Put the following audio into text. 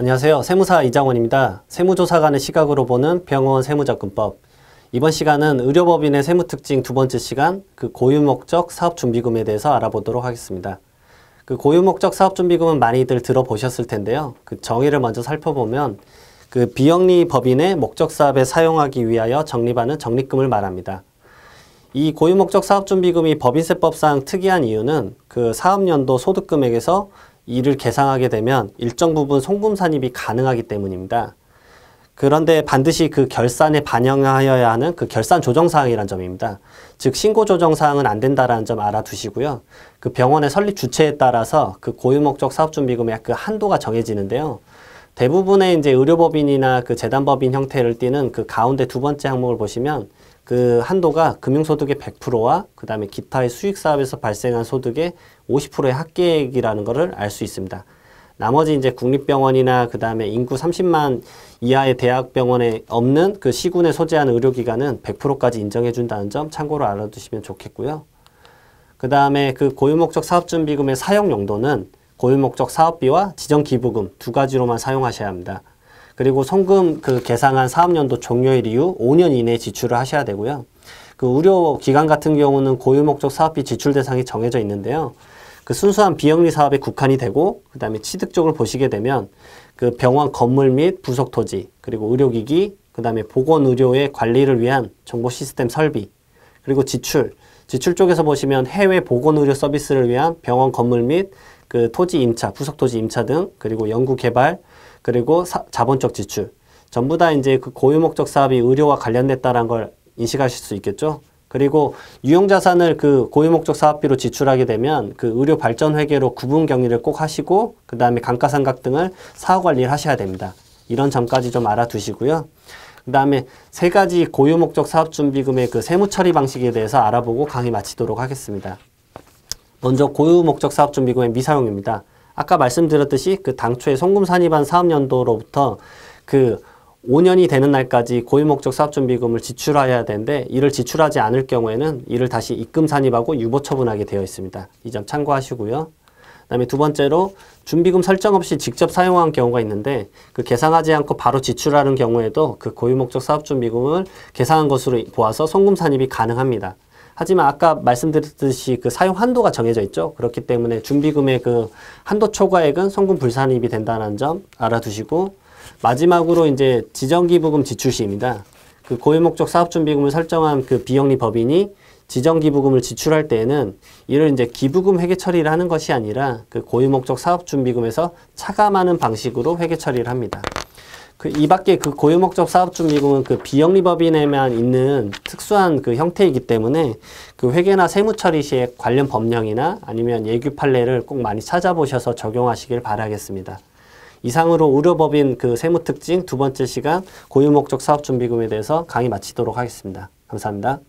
안녕하세요. 세무사 이장원입니다. 세무조사관의 시각으로 보는 병원 세무접근법. 이번 시간은 의료법인의 세무 특징 두 번째 시간, 그 고유 목적 사업 준비금에 대해서 알아보도록 하겠습니다. 그 고유 목적 사업 준비금은 많이들 들어보셨을 텐데요. 그 정의를 먼저 살펴보면 그 비영리 법인의 목적 사업에 사용하기 위하여 적립하는 적립금을 말합니다. 이 고유 목적 사업 준비금이 법인세법상 특이한 이유는 그 사업연도 소득금액에서 이를 계상하게 되면 일정 부분 송금 산입이 가능하기 때문입니다. 그런데 반드시 그 결산에 반영하여야 하는 그 결산 조정사항이란 점입니다. 즉 신고 조정사항은 안 된다라는 점 알아두시고요. 그 병원의 설립 주체에 따라서 그 고유 목적 사업준비금의그 한도가 정해지는데요. 대부분의 이제 의료법인이나 그 재단법인 형태를 띠는 그 가운데 두 번째 항목을 보시면 그 한도가 금융소득의 100%와 그 다음에 기타의 수익사업에서 발생한 소득의 50%의 합계액이라는 것을 알 수 있습니다. 나머지 이제 국립병원이나 그 다음에 인구 30만 이하의 대학병원에 없는 그 시군에 소재한 의료기관은 100%까지 인정해준다는 점 참고로 알아두시면 좋겠고요. 그 다음에 그 고유목적 사업준비금의 사용 용도는 고유 목적 사업비와 지정 기부금 두 가지로만 사용하셔야 합니다. 그리고 송금 그 계상한 사업연도 종료일 이후 5년 이내에 지출을 하셔야 되고요. 그 의료 기관 같은 경우는 고유 목적 사업비 지출 대상이 정해져 있는데요. 그 순수한 비영리 사업에 국한이 되고 그다음에 취득 쪽을 보시게 되면 그 병원 건물 및 부속 토지 그리고 의료기기 그다음에 보건 의료의 관리를 위한 정보 시스템 설비 그리고 지출 지출 쪽에서 보시면 해외 보건 의료 서비스를 위한 병원 건물 및 그 토지 임차, 부속 토지 임차 등 그리고 연구 개발 그리고 사, 자본적 지출 전부 다 이제 그 고유 목적 사업이 의료와 관련됐다는 걸 인식하실 수 있겠죠. 그리고 유형 자산을 그 고유 목적 사업비로 지출하게 되면 그 의료 발전 회계로 구분 경위를꼭 하시고 그다음에 감가상각 등을 사후 관리를 하셔야 됩니다. 이런 점까지 좀 알아두시고요. 그 다음에 세 가지 고유 목적 사업 준비금의 그 세무 처리 방식에 대해서 알아보고 강의 마치도록 하겠습니다. 먼저 고유 목적 사업 준비금의 미사용입니다. 아까 말씀드렸듯이 그 당초에 송금 산입한 사업 연도로부터 그 5년이 되는 날까지 고유 목적 사업 준비금을 지출해야 되는데 이를 지출하지 않을 경우에는 이를 다시 입금 산입하고 유보 처분하게 되어 있습니다. 이 점 참고하시고요. 그다음에 두 번째로 준비금 설정 없이 직접 사용한 경우가 있는데 그계산하지 않고 바로 지출하는 경우에도 그 고유목적 사업준비금을 계산한 것으로 보아서 송금 산입이 가능합니다. 하지만 아까 말씀드렸듯이 그 사용 한도가 정해져 있죠. 그렇기 때문에 준비금의 그 한도 초과액은 송금 불산입이 된다는 점 알아두시고 마지막으로 이제 지정기부금 지출 시입니다. 그 고유목적 사업준비금을 설정한 그 비영리 법인이 지정기부금을 지출할 때에는 이를 이제 기부금 회계 처리를 하는 것이 아니라 그 고유목적 사업준비금에서 차감하는 방식으로 회계 처리를 합니다. 그이 밖에 그 고유목적 사업준비금은 그 비영리법인에만 있는 특수한 그 형태이기 때문에 그 회계나 세무 처리 시에 관련 법령이나 아니면 예규 판례를 꼭 많이 찾아보셔서 적용하시길 바라겠습니다. 이상으로 의료법인 그 세무 특징 두 번째 시간 고유목적 사업준비금에 대해서 강의 마치도록 하겠습니다. 감사합니다.